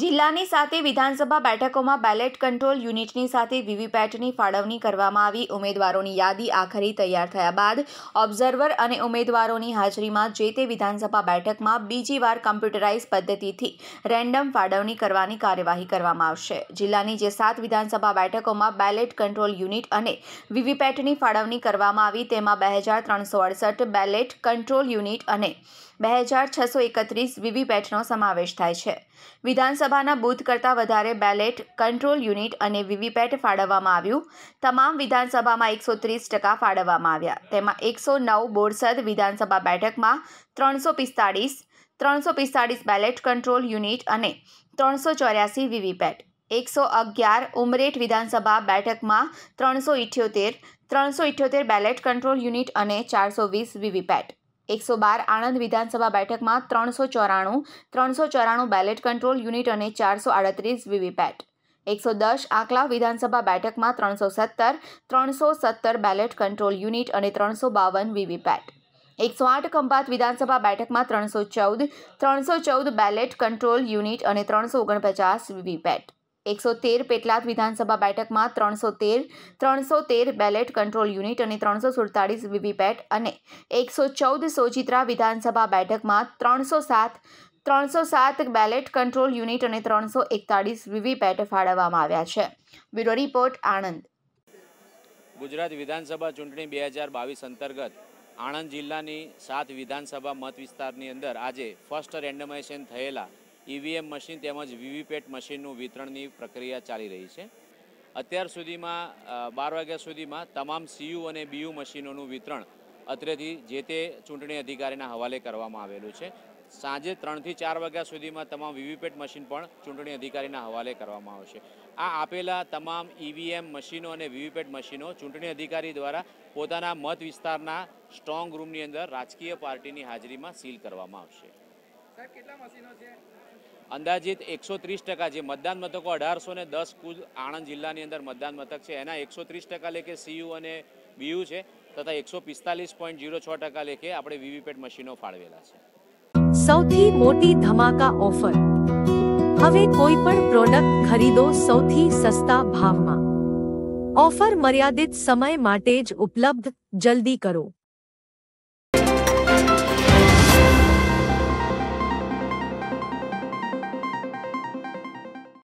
જિલ્લાની સાથે વિધાનસભા બેઠકોમાં બેલેટ કંટ્રોલ યુનિટની સાથે વીવીપેટની ફાળવણી કરવામાં આવી ઉમેદવારોની યાદી આખરી તૈયાર થયા બાદ ઓબ્ઝર્વર અને ઉમેદવારોની હાજરીમાં જે તે વિધાનસભા બેઠકમાં બીજી વાર કમ્પ્યુટરાઇઝ પદ્ધતિથી રેન્ડમ ફાળવણી કરવાની કાર્યવાહી કરવામાં આવશે જિલ્લાની જે સાત વિધાનસભા બેઠકોમાં બેલેટ કંટ્રોલ યુનિટ અને વીવીપેટની ફાળવણી કરવામાં આવી તેમાં બે હજાર ત્રણસો અડસઠ બેલેટ કંટ્રોલ યુનિટ અને બે હજાર છસો એકત્રીસ વીવીપેટનો સમાવેશ થાય છે વિધાનસભા લોકસભાના બૂથ કરતાં વધારે બેલેટ કંટ્રોલ યુનિટ અને વીવીપેટ ફાળવવામાં આવ્યું તમામ વિધાનસભામાં એકસો ત્રીસ ટકા ફાળવવામાં આવ્યા તેમાં એકસો નવ બોરસદ વિધાનસભા બેઠકમાં ત્રણસો પિસ્તાળીસ ત્રણસો પિસ્તાળીસ બેલેટ કંટ્રોલ યુનિટ અને ત્રણસો ચોર્યાસી વીવીપેટ એકસો અગિયાર ઉમરેઠ વિધાનસભા બેઠકમાં ત્રણસો ઇઠ્યોતેર ત્રણસો ઇઠ્યોતેર બેલેટ કંટ્રોલ યુનિટ અને ચારસો વીસ વીવીપેટ એકસો બાર આણંદ વિધાનસભા બેઠકમાં ત્રણસો ચોરાણું ત્રણસો ચોરાણું બેલેટ કંટ્રોલ યુનિટ અને ચારસો આડત્રીસ વીવીપેટ એકસો દસ આંકલા વિધાનસભા બેઠકમાં ત્રણસો સત્તર ત્રણસો સત્તર બેલેટ કંટ્રોલ યુનિટ અને ત્રણસો બાવન વીવીપેટ એકસો આઠ ખંભાત વિધાનસભા બેઠકમાં ત્રણસો ચૌદ ત્રણસો ચૌદ બેલેટ કંટ્રોલ યુનિટ અને ત્રણસો ઓગણપચાસ વીવીપેટ એકસો તેર પેટલાદ વિધાનસભા બેઠકમાં ત્રણસો તેર ત્રણસો તેર બેલેટ કંટ્રોલ યુનિટ અને ત્રણસો સુડતાળીસ વીવીપેટ અને એકસો ચૌદ સોજિત્રા વિધાનસભા બેઠકમાં ત્રણસો સાત ત્રણસો સાત બેલેટ કંટ્રોલ યુનિટ અને ત્રણસો એકતાળીસ વીવીપેટ ફાળવવામાં આવ્યા છે બ્યુરો રિપોર્ટ આણંદ ગુજરાત વિધાનસભા ચૂંટણી બે હજાર બાવીસ અંતર્ગત આણંદ જિલ્લાની સાત વિધાનસભા મત વિસ્તારની અંદર આજે ફર્સ્ટ રેન્ડમાઇઝેશન થયેલા ઈવીએમ મશીન તેમજ વીવીપેટ મશીનનું વિતરણની પ્રક્રિયા ચાલી રહી છે અત્યાર સુધીમાં બાર વાગ્યા સુધીમાં તમામ સીયુ અને બીયુ મશીનોનું વિતરણ અત્રેથી જે તે ચૂંટણી અધિકારીના હવાલે કરવામાં આવેલું છે સાંજે ત્રણથી ચાર વાગ્યા સુધીમાં તમામ વીવીપેટ મશીન પણ ચૂંટણી અધિકારીના હવાલે કરવામાં આવશે આ આપેલા તમામ ઈવીએમ મશીનો અને વીવીપેટ મશીનો ચૂંટણી અધિકારી દ્વારા પોતાના મત વિસ્તારના સ્ટ્રોંગ રૂમની અંદર રાજકીય પાર્ટીની હાજરીમાં સીલ કરવામાં આવશે અંદાજિત એકસો ત્રીસ ટકા જે મતદાન મથકો અઢારસો ને દસ કુલ આણંદ જિલ્લાની અંદર મતદાન મથક છે એના એકસો ત્રીસ ટકા લેખે સીયુ અને બીયુ છે તથા એકસો પિસ્તાલીસ પોઈન્ટ જીરો છ ટકા લેખે આપણે વીવીપેટ મશીનો ફાળવેલા છે સૌથી મોટી ધમાકા ઓફર હવે કોઈ પણ પ્રોડક્ટ ખરીદો સૌથી સસ્તા ભાવમાં ઓફર મર્યાદિત સમય માટે જ ઉપલબ્ધ જલ્દી કરો